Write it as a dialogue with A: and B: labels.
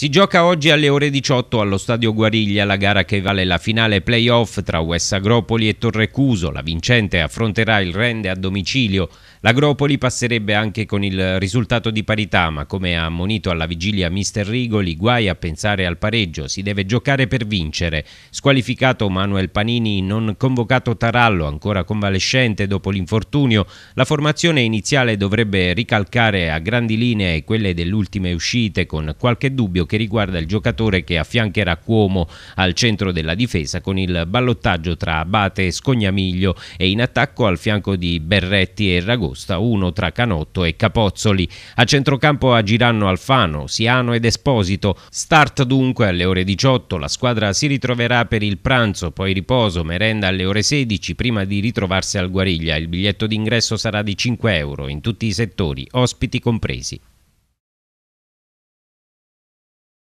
A: Si gioca oggi alle ore 18 allo Stadio Guariglia la gara che vale la finale playoff tra West Agropoli e Torrecuso. La vincente affronterà il Rende a domicilio. L'Agropoli passerebbe anche con il risultato di parità, ma come ha ammonito alla vigilia mister Rigoli, guai a pensare al pareggio, si deve giocare per vincere. Squalificato Manuel Panini, non convocato Tarallo, ancora convalescente dopo l'infortunio, la formazione iniziale dovrebbe ricalcare a grandi linee quelle delle ultime uscite con qualche dubbio che riguarda il giocatore che affiancherà Cuomo al centro della difesa con il ballottaggio tra Abate e Scognamiglio e in attacco al fianco di Berretti e Ragosta, uno tra Canotto e Capozzoli. A centrocampo agiranno Alfano, Siano ed Esposito. Start dunque alle ore 18, la squadra si ritroverà per il pranzo, poi riposo, merenda alle ore 16 prima di ritrovarsi al Guariglia. Il biglietto d'ingresso sarà di 5 euro in tutti i settori, ospiti compresi.